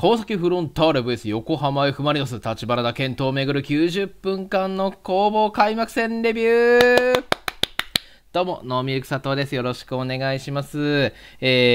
川崎フロンターレ VS 横浜 F・ マリノス、立花田健闘をめぐる90分間の攻防開幕戦レビューどうも、ノーミルク佐藤です。よろしくお願いします。え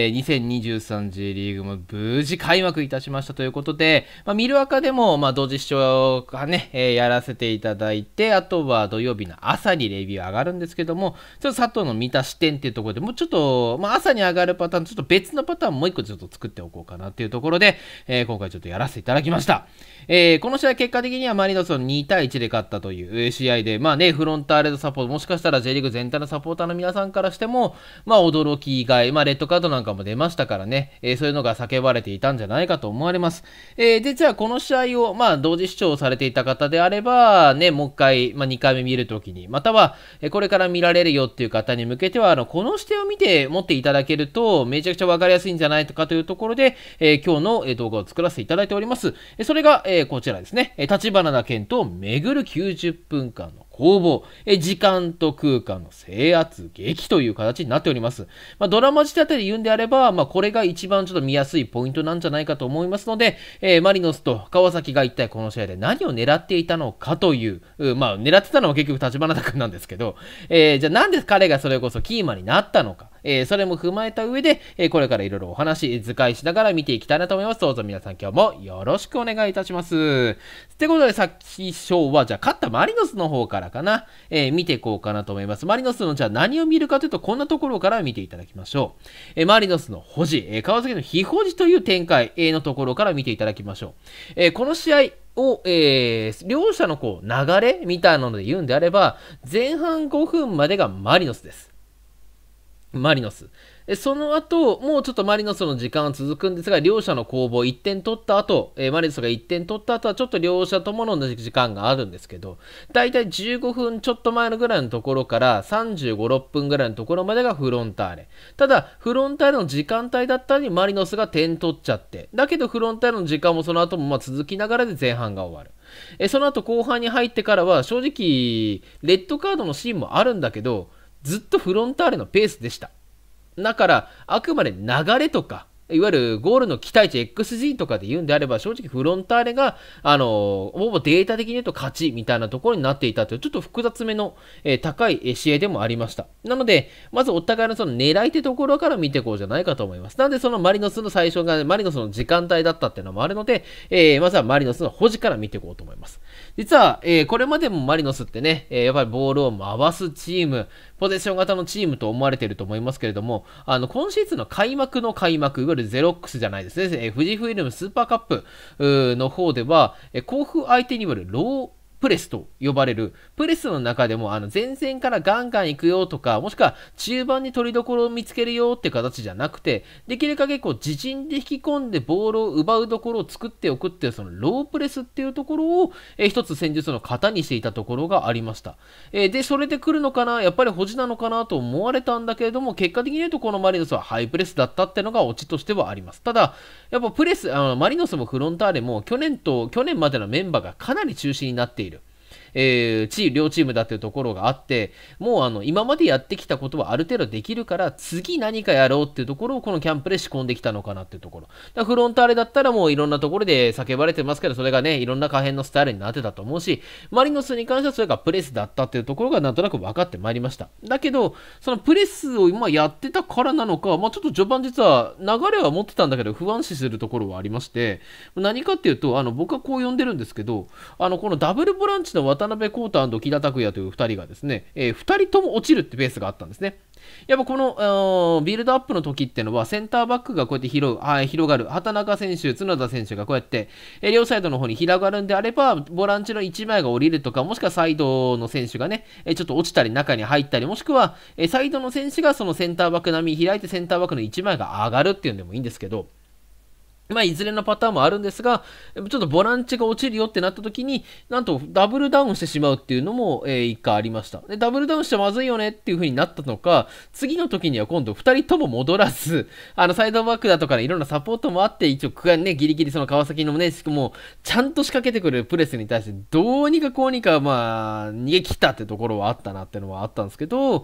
ー、2023J リーグも無事開幕いたしましたということで、まあ、ミルアカでも、まあ、同時視聴がね、えー、やらせていただいて、あとは土曜日の朝にレビュー上がるんですけども、ちょっと佐藤の見た視点っていうところでもうちょっと、まあ、朝に上がるパターン、ちょっと別のパターンもう一個ちょっと作っておこうかなっていうところで、えー、今回ちょっとやらせていただきました。えー、この試合結果的にはマリノスの2対1で勝ったという試合で、まあね、フロンターレのサポート、もしかしたら J リーグ全体のサポートポーターの皆さんからしても、まあ、驚き以外、まあ、レッドカードなんかも出ましたからね、えー、そういうのが叫ばれていたんじゃないかと思われます。えー、で、じゃあ、この試合を、まあ、同時視聴されていた方であれば、ね、もう一回、まあ、2回目見るときに、または、えこれから見られるよっていう方に向けては、あの、この視点を見て持っていただけると、めちゃくちゃわかりやすいんじゃないかというところで、え今日の動画を作らせていただいております。それが、えこちらですね、立花健と巡る90分間の攻防、え時間と空間の制圧、劇という形になっております。まあ、ドラマ仕立てで言うんであれば、まあ、これが一番ちょっと見やすいポイントなんじゃないかと思いますので、えー、マリノスと川崎が一体この試合で何を狙っていたのかという、うまあ、狙ってたのは結局立花君なんですけど、えー、じゃあなんで彼がそれこそキーマンになったのか。えー、それも踏まえた上で、えー、これからいろいろお話、図解しながら見ていきたいなと思います。どうぞ皆さん今日もよろしくお願いいたします。ってことで、さっき章は、じゃあ勝ったマリノスの方からからかな、えー、見ていこうかなと思います。マリノスの、じゃあ何を見るかというと、こんなところから見ていただきましょう。えー、マリノスの保持、えー、川崎の非保持という展開、のところから見ていただきましょう。えー、この試合、を、えー、両者のこう流れみたいなので言うんであれば、前半5分までがマリノスです。マリノス。その後、もうちょっとマリノスの時間は続くんですが、両者の攻防1点取った後、えー、マリノスが1点取った後はちょっと両者ともの同じ時間があるんですけど、だいたい15分ちょっと前のぐらいのところから35、6分ぐらいのところまでがフロンターレ。ただ、フロンターレの時間帯だったのにマリノスが点取っちゃって、だけどフロンターレの時間もその後もま続きながらで前半が終わる。えー、その後後半に入ってからは正直、レッドカードのシーンもあるんだけど、ずっとフロンターレのペースでした。だから、あくまで流れとか、いわゆるゴールの期待値 XG とかで言うんであれば、正直フロンターレが、あの、ほぼデータ的に言うと勝ちみたいなところになっていたという、ちょっと複雑めの、えー、高い試合でもありました。なので、まずお互いのその狙いってところから見ていこうじゃないかと思います。なんでそのマリノスの最初が、マリノスの時間帯だったっていうのもあるので、えー、まずはマリノスの保持から見ていこうと思います。実は、えー、これまでもマリノスってね、えー、やっぱりボールを回すチーム、ポゼッション型のチームと思われてると思いますけれども、あの、今シーズンの開幕の開幕、いわゆるゼロックスじゃないですね、えー、富士フイルムスーパーカップの方では、え甲府相手によるロープレスと呼ばれる、プレスの中でもあの前線からガンガン行くよとか、もしくは中盤に取りどころを見つけるよって形じゃなくて、できる限りこう自陣で引き込んでボールを奪うところを作っておくっていうそのロープレスっていうところを、えー、一つ戦術の型にしていたところがありました。えー、で、それで来るのかな、やっぱり保持なのかなと思われたんだけれども、結果的に言うとこのマリノスはハイプレスだったってのがオチとしてはあります。ただ、やっぱプレス、あのマリノスもフロンターレも去年と、去年までのメンバーがかなり中心になっている。えー、チ両チームだっていうところがあって、もうあの、今までやってきたことはある程度できるから、次何かやろうっていうところをこのキャンプで仕込んできたのかなっていうところ。だフロンターレだったらもういろんなところで叫ばれてますけど、それがね、いろんな可変のスタイルになってたと思うし、マリノスに関してはそれがプレスだったっていうところがなんとなく分かってまいりました。だけど、そのプレスを今やってたからなのか、まあ、ちょっと序盤実は流れは持ってたんだけど、不安視するところはありまして、何かっていうと、あの、僕はこう呼んでるんですけど、あの、このダブルボランチの渡渡辺康太木田拓也という2人がですね、えー、2人とも落ちるってペースがあったんですね。やっぱこのビルドアップの時ってのはセンターバックがこうやって広広がる畑中選手、角田選手がこうやって、え両サイドの方に広がるんであればボランチの1枚が降りるとかもしくはサイドの選手がね、えちょっと落ちたり中に入ったりもしくは、えサイドの選手がそのセンターバック並み開いてセンターバックの1枚が上がるっていうんでもいいんですけど。まあ、いずれのパターンもあるんですが、ちょっとボランチが落ちるよってなった時に、なんとダブルダウンしてしまうっていうのも、えー、一回ありました。で、ダブルダウンしてまずいよねっていう風になったのか、次の時には今度2人とも戻らず、あの、サイドバックだとか、ね、いろんなサポートもあって、一応、区間ね、ギリギリその川崎のね、しかも、ちゃんと仕掛けてくるプレスに対して、どうにかこうにか、まあ、逃げ切ったってところはあったなっていうのはあったんですけど、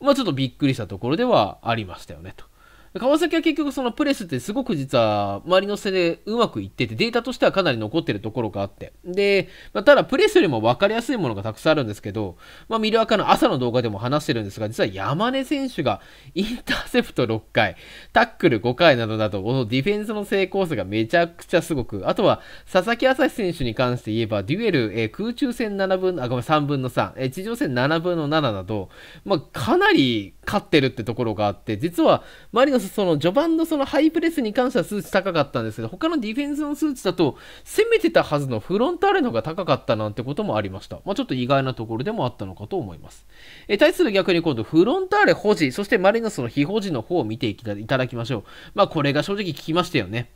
まあ、ちょっとびっくりしたところではありましたよね、と。川崎は結局そのプレスってすごく実は周りのせでうまくいっててデータとしてはかなり残ってるところがあって。で、まあ、ただプレスよりも分かりやすいものがたくさんあるんですけど、まあ、ミルアカの朝の動画でも話してるんですが、実は山根選手がインターセプト6回、タックル5回などなどこのディフェンスの成功数がめちゃくちゃすごく、あとは佐々木朝日選手に関して言えば、デュエル、えー、空中戦7分、あ、ごめん、3分の3、え地上戦7分の7など、まあ、かなり勝ってるってところがあって、実は周りのずその序盤のそのハイプレスに関しては数値高かったんですけど、他のディフェンスの数値だと、攻めてたはずのフロンターレの方が高かったなんてこともありました。まあ、ちょっと意外なところでもあったのかと思います。え対する逆に今度、フロンターレ保持、そしてマリノスの非保持の方を見ていただきましょう。まあ、これが正直聞きましたよね。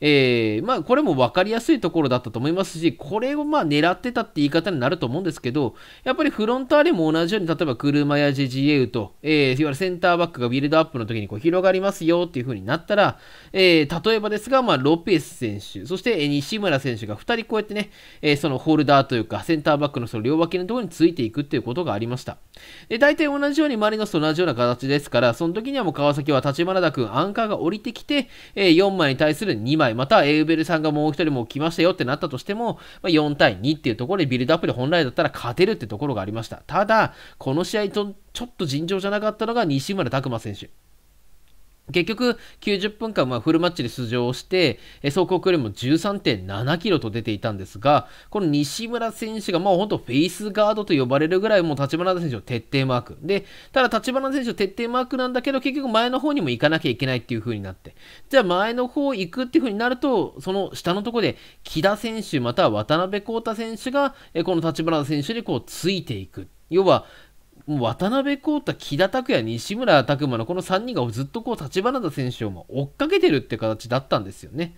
えー、まあ、これも分かりやすいところだったと思いますし、これをまあ狙ってたって言い方になると思うんですけど、やっぱりフロンターレも同じように、例えば車や JGA と、えー、いわゆるセンターバックがビルドアップの時にこう広がりますよっていう風になったら、えー、例えばですが、まあ、ロペス選手、そして西村選手が2人こうやってね、えそのホルダーというか、センターバックのその両脇のところについていくっていうことがありました。で、大体同じようにマリノスと同じような形ですから、その時にはもう川崎は立花田君、アンカーが降りてきて、え4枚に対する2枚、またはエウベルさんがもう1人も来ましたよってなったとしても、まあ、4対2っていうところでビルドアップで本来だったら勝てるってところがありました。ただ、この試合とちょっと尋常じゃなかったのが西村拓真選手。結局90分間まフルマッチで出場して、走行距離も13.7キロと出ていたんですが、この西村選手がもうほんとフェイスガードと呼ばれるぐらいもう立花選手を徹底マーク。で、ただ立花選手を徹底マークなんだけど、結局前の方にも行かなきゃいけないっていう風になって、じゃあ前の方行くっていう風になると、その下のとこで木田選手または渡辺康太選手が、この立花選手にこうついていく。要は、渡辺康太、木田拓也、西村拓磨のこの3人がずっとこう、立花選手を追っかけてるって形だったんですよね。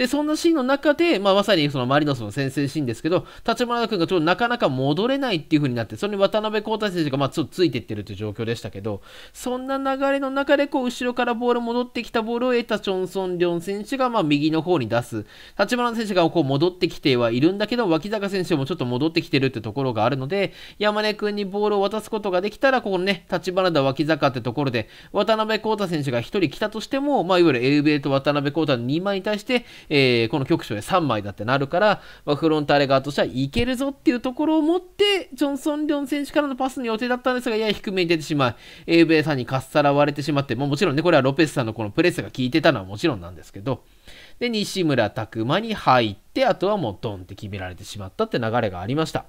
で、そんなシーンの中で、まあ、まさにそのマリノスの先制シーンですけど、立花君がちょっとなかなか戻れないっていう風になって、それに渡辺康太選手がまあちょっとついていってるという状況でしたけど、そんな流れの中でこう後ろからボール戻ってきたボールを得たチョンソン・リョン選手がまあ右の方に出す、立花選手がこう戻ってきてはいるんだけど、脇坂選手もちょっと戻ってきてるってところがあるので、山根君にボールを渡すことができたら、ここのね、立花だ脇坂ってところで、渡辺康太選手が一人来たとしても、まあ、いわゆるエウベート渡辺康太の2枚に対して、えー、この局所で3枚だってなるから、まあ、フロンターレ側としてはいけるぞっていうところを持って、ジョンソン・リョン選手からのパスの予定だったんですが、やや低めに出てしまい、エウベさんにかっさらわれてしまって、もうもちろんね、これはロペスさんのこのプレスが効いてたのはもちろんなんですけど、で、西村拓磨に入って、あとはもうドンって決められてしまったって流れがありました。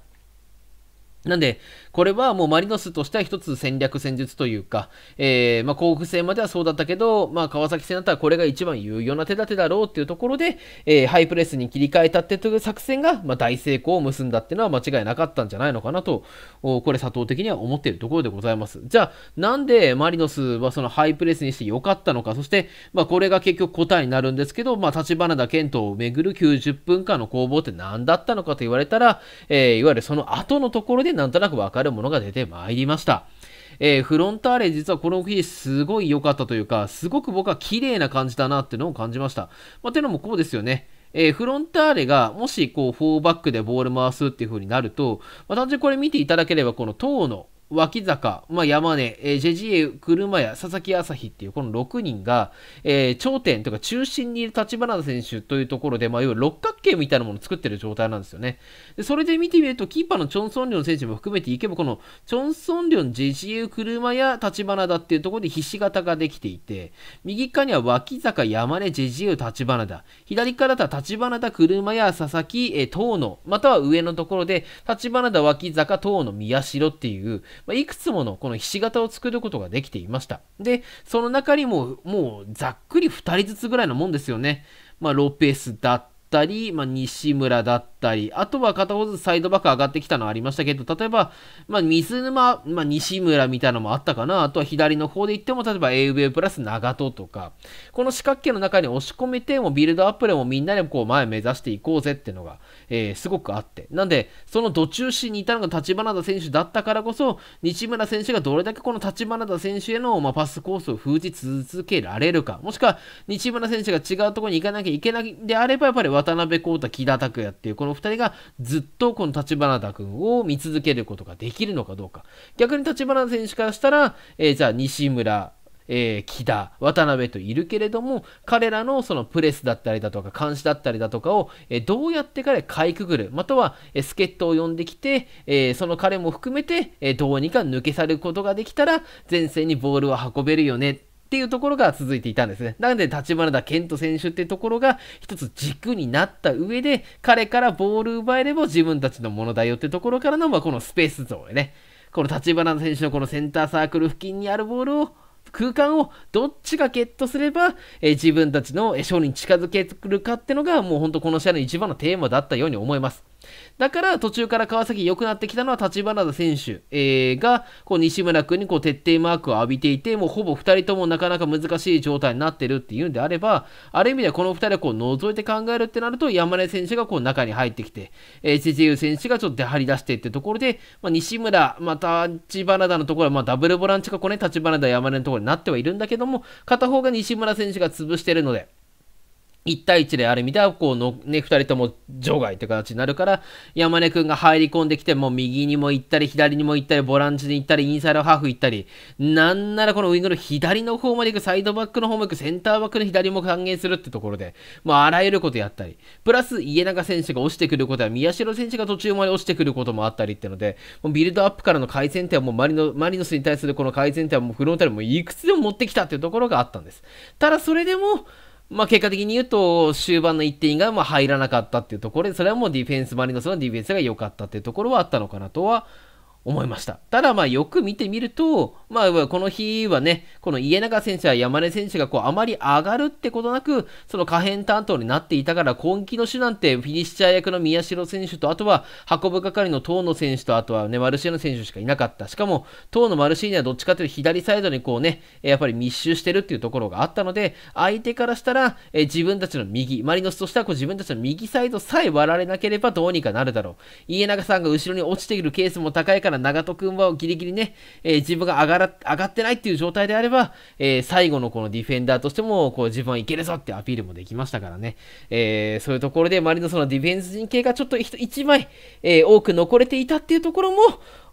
なんで、これはもうマリノスとしては一つ戦略戦術というか、えー、まあ、甲府戦まではそうだったけど、まあ、川崎戦だったらこれが一番有用な手立てだろうっていうところで、えー、ハイプレスに切り替えたってという作戦が、まあ、大成功を結んだっていうのは間違いなかったんじゃないのかなと、これ、佐藤的には思っているところでございます。じゃあ、なんでマリノスはそのハイプレスにして良かったのか、そして、まあ、これが結局答えになるんですけど、まあ、立花田健斗をめぐる90分間の攻防って何だったのかと言われたら、えー、いわゆるその後のところでなんとなくわかるものが出てまいりました。えー、フロンターレ実はこの日すごい良かったというか、すごく僕は綺麗な感じだなってのを感じました。まあ、てのもこうですよね。えー、フロンターレがもしこう4バックでボール回すっていう風になると、まあ、単純にこれ見ていただければこの塔の脇坂、まあ、山根、えー、ジェジエ、車屋、佐々木朝日っていうこの6人が、えー、頂点というか中心にいる立花選手というところで、まあ、要は六角形みたいなものを作っている状態なんですよね。でそれで見てみると、キーパーのチョン・ソンリョン選手も含めていけば、このチョン・ソンリョン、ジェジエ、車屋、立花だっていうところでひし形ができていて、右側には脇坂、山根、ジェジエ、立花だ。左からだ立花だ、車屋、佐々木、えー、遠野、または上のところで、立花だ、脇坂、遠野、宮代っていう、まあ、いくつものこのひし形を作ることができていました。で、その中にももうざっくり2人ずつぐらいのもんですよね。まあ、ローペースだったり、まあ、西村だったり、あとは片方ずつサイドバック上がってきたのありましたけど、例えば、まあ、水沼、まあ、西村みたいなのもあったかな、あとは左の方で言っても、例えば a 上プラス長戸とか、この四角形の中に押し込めてもビルドアップでもみんなでこう前目指していこうぜっていうのが、えー、すごくあって、なんで、その途中心にいたのが立花田選手だったからこそ、西村選手がどれだけこの立花田選手への、まあ、パスコースを封じ続けられるか、もしくは西村選手が違うところに行かなきゃいけないであれば、やっぱり渡辺康太、木田拓也っていうこの2人がずっとこの立花田君を見続けることができるのかどうか。逆に立花選手からしたら、えー、じゃあ西村、えー、木田、渡辺といるけれども、彼らのそのプレスだったりだとか、監視だったりだとかを、えー、どうやって彼かいくぐる、または、えー、助っ人を呼んできて、えー、その彼も含めて、えー、どうにか抜け去ることができたら、前線にボールを運べるよね。っていうところが続いていたんですね。なので、立花健人選手っていうところが一つ軸になった上で、彼からボール奪えれば自分たちのものだよってところからの、まあ、このスペース像でね。この立花選手のこのセンターサークル付近にあるボールを空間をどっちがゲットすれば、えー、自分たちの勝利に近づけるかってのがもうほんとこの試合の一番のテーマだったように思います。だから途中から川崎良くなってきたのは立花選手、えー、がこう西村君にこう徹底マークを浴びていてもうほぼ2人ともなかなか難しい状態になってるっていうんであればある意味ではこの2人をこう除いて考えるってなると山根選手がこう中に入ってきて、えー、チチ選手がちょっと出張り出してってところで、まあ、西村、また立花田のところはまあダブルボランチがこうね立花田山根のところになってはいるんだけども片方が西村選手が潰してるので。1対1である意味ではこうの、ね、2人とも場外って形になるから山根君が入り込んできてもう右にも行ったり左にも行ったりボランチに行ったりインサイドハーフ行ったりなんならこのウィングの左の方まで行くサイドバックの方も行くセンターバックの左も還元するってところで、あ、あらゆることやったりプラス家中選手が落ちてくることや宮代選手が途中まで落ちてくることもあったりってのでもうビルドアップからの改善点はもうマリノマリノスに対するこの改善点はもうフロンタルもいくつでも持ってきたっていうところがあったんですただそれでもまあ、結果的に言うと、終盤の1点がま入らなかったっていうところで、それはもうディフェンス、マリノスのディフェンスが良かったっていうところはあったのかなとは思いました。ただ、まあ、よく見てみると、まあ、この日はね、この家永選手や山根選手がこう、あまり上がるってことなく、その可変担当になっていたから、今季の手なんて、フィニッシャー役の宮代選手と、あとは、運ぶ係の遠野選手と、あとはね、マルシーナ選手しかいなかった。しかも、遠野マルシーニはどっちかというと、左サイドにこうね、やっぱり密集してるっていうところがあったので、相手からしたら、え自分たちの右、マリノスとしてはこう自分たちの右サイドさえ割られなければどうにかなるだろう。家永さんが後ろに落ちているケースも高いから、から長戸君はギリギリね、えー、自分が上がら上がってないっていう状態であれば、えー、最後のこのディフェンダーとしても、こう自分はいけるぞってアピールもできましたからね、えー、そういうところで周りのそのディフェンス陣形がちょっと1枚、え多く残れていたっていうところ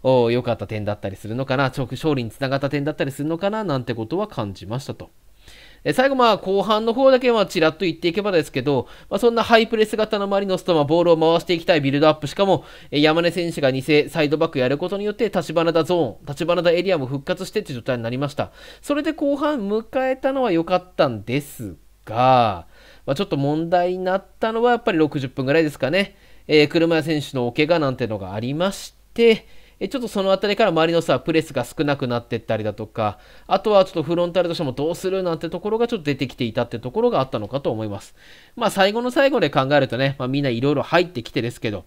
も、良かった点だったりするのかな、勝利につながった点だったりするのかな、なんてことは感じましたと。最後、後半の方だけ、はちらっと言っていけばですけど、まあ、そんなハイプレス型のマリノスと、まあ、ボールを回していきたいビルドアップ、しかも、山根選手が偽サイドバックやることによって、立花田ゾーン、立花田エリアも復活してという状態になりました。それで後半迎えたのは良かったんですが、まあ、ちょっと問題になったのは、やっぱり60分ぐらいですかね。えー、車屋選手のお怪我なんてのがありまして、えちょっとその辺りから周りのさ、プレスが少なくなってったりだとか、あとはちょっとフロンタルとしてもどうするなんてところがちょっと出てきていたってところがあったのかと思います。まあ最後の最後で考えるとね、まあ、みんないろいろ入ってきてですけど、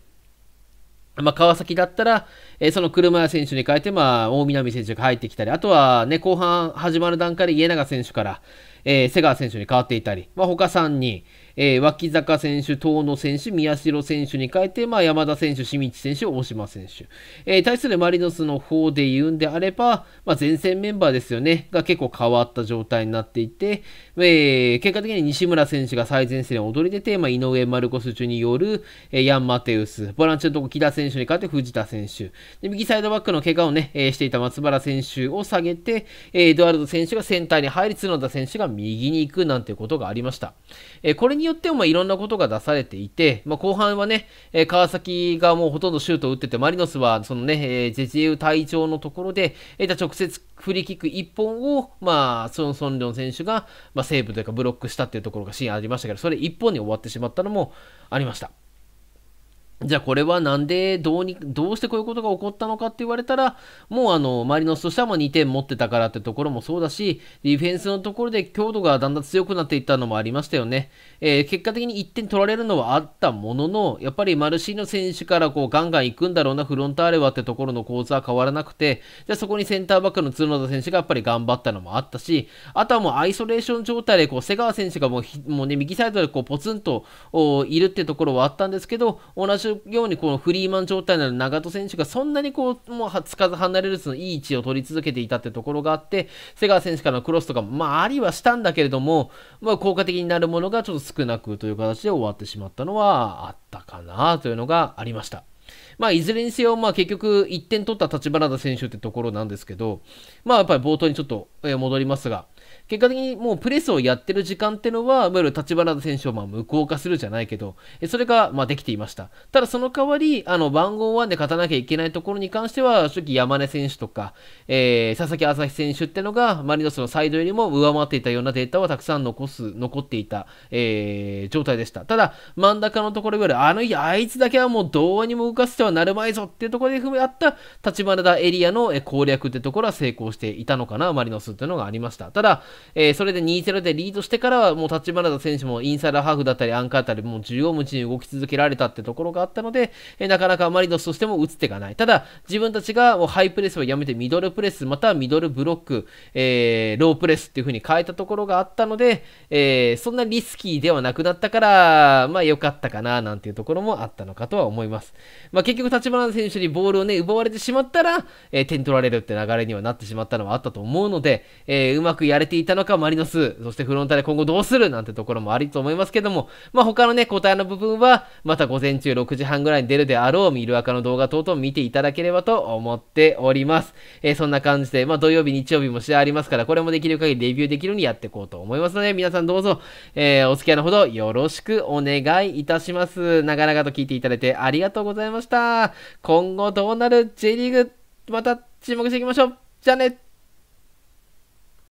まあ、川崎だったら、えー、その車屋選手に変えて、まあ、大南選手が入ってきたり、あとはね、後半始まる段階で家永選手から、えー、瀬川選手に変わっていたり、まあ、他3人、えー、脇坂選手、遠野選手、宮代選手に変えて、まあ、山田選手、清水選手、大島選手、えー、対するマリノスの方で言うんであれば、まあ、前線メンバーですよね、が結構変わった状態になっていて、えー、結果的に西村選手が最前線に踊り出て、まあ、井上マルコス・ジュニオル、えヤン・マテウス、ボランチのとこ木田選手に代わって藤田選手、で右サイドバックの怪我をね、えしていた松原選手を下げて、えエドワルド選手がセンターに入り、角田選手が右に行くなんてことがありました。えこれにによってもいろんなことが出されていて、まあ、後半はね、え川崎がもうほとんどシュートを打ってて、マリノスはそのね、えー、ジェジエウ隊長のところで得た直接フリーキック1本を、まあ、ソン・ソンリョン選手が、まあ、セーブというかブロックしたっていうところがシーンありましたけど、それ1本に終わってしまったのもありました。じゃあこれはなんでどうに、どうしてこういうことが起こったのかって言われたら、もうあの、マリノスとしてはも2点持ってたからってところもそうだし、ディフェンスのところで強度がだんだん強くなっていったのもありましたよね。えー、結果的に1点取られるのはあったものの、やっぱりマルシーの選手からこうガンガン行くんだろうな、フロンターレはってところの構図は変わらなくて、じゃあそこにセンターバックの角田選手がやっぱり頑張ったのもあったし、あとはもうアイソレーション状態でこう、瀬川選手がもうもうね、右サイドでこうポツンといるってところはあったんですけど、同じのようにこのフリーマン状態なの長戸選手がそんなにこうもうつかず離れるそのいい位置を取り続けていたってところがあって瀬川選手からのクロスとかまあありはしたんだけれども、まあ、効果的になるものがちょっと少なくという形で終わってしまったのはあったかなというのがありました。まあ、いずれにせよ、まあ、結局1点取った立花選手ってところなんですけど、まあ、やっぱり冒頭にちょっと戻りますが、結果的にもうプレスをやってる時間ってのは、いわゆる立花選手をま無効化するじゃないけど、それがまできていました。ただその代わり、あの、番号1で勝たなきゃいけないところに関しては、正直山根選手とか、えー、佐々木朝日選手ってのが、マリノスのサイドよりも上回っていたようなデータはたくさん残す、残っていた、えー、状態でした。ただ、真ん中のところいわゆる、あの、いや、あいつだけはもうどうにも動かせてはなるまいぞっていうところで踏み合った立花エリアの攻略ってところは成功していたのかな、マリノスっていうのがありました。ただ、、えー、それで2-0でリードしてからは、もう立花田選手もインサイドハーフだったり、アンカーだったり、もう縦横無尽に動き続けられたってところがあったので、えー、なかなかマリノスとしても打つ手がない。ただ、自分たちがもうハイプレスをやめて、ミドルプレス、またはミドルブロック、えー、ロープレスっていう風に変えたところがあったので、えー、そんなリスキーではなくなったから、まあ良かったかな、なんていうところもあったのかとは思います。まあ結局、立花選手にボールをね、奪われてしまったら、えー、点取られるって流れにはなってしまったのはあったと思うので、えー、うまくやれれていたのかマリノス、そしてフロンターレ今後どうするなんてところもありと思いますけども、まあ、他のね、答えの部分は、また午前中6時半ぐらいに出るであろう、ミルアカの動画等々見ていただければと思っております。えー、そんな感じで、まあ、土曜日、日曜日も試合ありますから、これもできる限りレビューできるようにやっていこうと思いますので、皆さんどうぞ、えー、お付き合いのほどよろしくお願いいたします。長々と聞いていただいてありがとうございました。今後どうなる J リーグ、また注目していきましょう。じゃあね